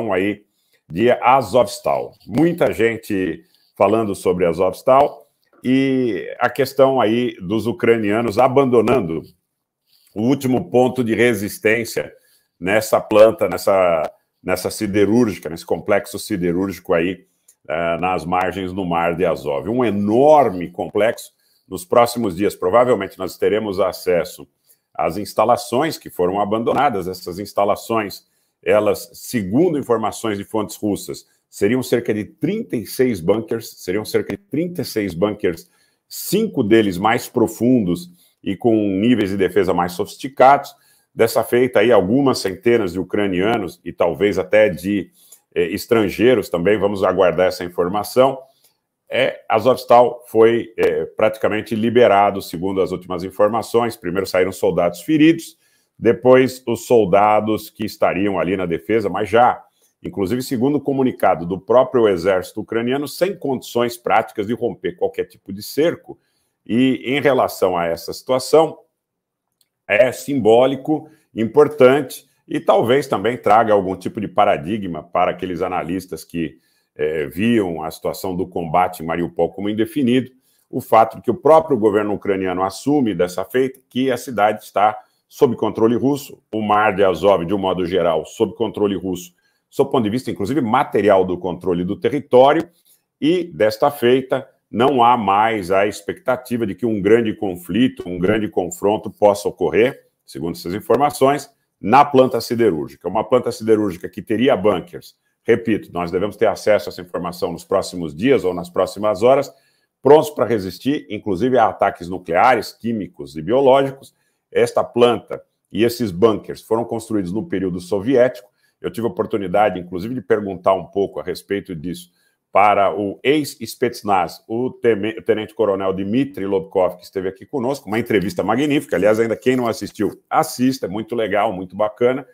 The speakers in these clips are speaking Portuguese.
questão aí de Azovstal. Muita gente falando sobre Azovstal e a questão aí dos ucranianos abandonando o último ponto de resistência nessa planta, nessa, nessa siderúrgica, nesse complexo siderúrgico aí uh, nas margens do mar de Azov. Um enorme complexo. Nos próximos dias, provavelmente, nós teremos acesso às instalações que foram abandonadas, essas instalações elas, segundo informações de fontes russas, seriam cerca de 36 bunkers, seriam cerca de 36 bunkers, cinco deles mais profundos e com níveis de defesa mais sofisticados. Dessa feita aí, algumas centenas de ucranianos e talvez até de eh, estrangeiros também, vamos aguardar essa informação. É, Azovstal foi eh, praticamente liberado, segundo as últimas informações. Primeiro saíram soldados feridos, depois os soldados que estariam ali na defesa, mas já, inclusive segundo o comunicado do próprio exército ucraniano, sem condições práticas de romper qualquer tipo de cerco. E em relação a essa situação, é simbólico, importante e talvez também traga algum tipo de paradigma para aqueles analistas que é, viam a situação do combate em Mariupol como indefinido, o fato de que o próprio governo ucraniano assume dessa feita que a cidade está sob controle russo, o Mar de Azov, de um modo geral, sob controle russo, sob o ponto de vista, inclusive, material do controle do território, e, desta feita, não há mais a expectativa de que um grande conflito, um grande confronto possa ocorrer, segundo essas informações, na planta siderúrgica. Uma planta siderúrgica que teria bunkers. Repito, nós devemos ter acesso a essa informação nos próximos dias ou nas próximas horas, prontos para resistir, inclusive a ataques nucleares, químicos e biológicos, esta planta e esses bunkers foram construídos no período soviético. Eu tive a oportunidade, inclusive, de perguntar um pouco a respeito disso para o ex-Spetsnaz, o tenente-coronel Dmitry Lobkov, que esteve aqui conosco, uma entrevista magnífica. Aliás, ainda quem não assistiu, assista, é muito legal, muito bacana.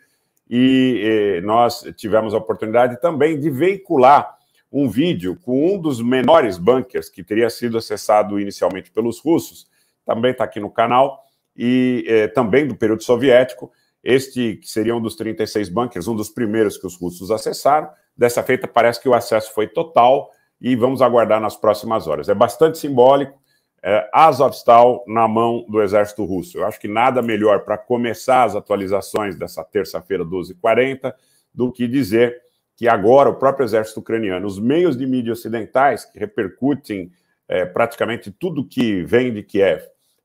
E eh, nós tivemos a oportunidade também de veicular um vídeo com um dos menores bunkers que teria sido acessado inicialmente pelos russos. Também está aqui no canal e é, também do período soviético, este que seria um dos 36 bunkers, um dos primeiros que os russos acessaram. Dessa feita, parece que o acesso foi total e vamos aguardar nas próximas horas. É bastante simbólico, é, Azovstal na mão do exército russo. Eu acho que nada melhor para começar as atualizações dessa terça-feira, 12h40, do que dizer que agora o próprio exército ucraniano, os meios de mídia ocidentais que repercutem é, praticamente tudo que vem de Kiev,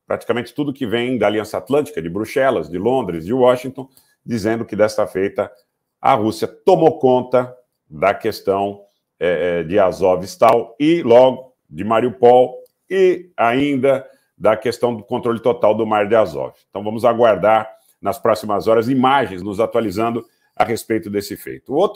praticamente tudo que vem da Aliança Atlântica, de Bruxelas, de Londres, de Washington, dizendo que desta feita a Rússia tomou conta da questão é, de azov e logo de Mariupol e ainda da questão do controle total do mar de Azov. Então vamos aguardar nas próximas horas imagens nos atualizando a respeito desse feito. Outro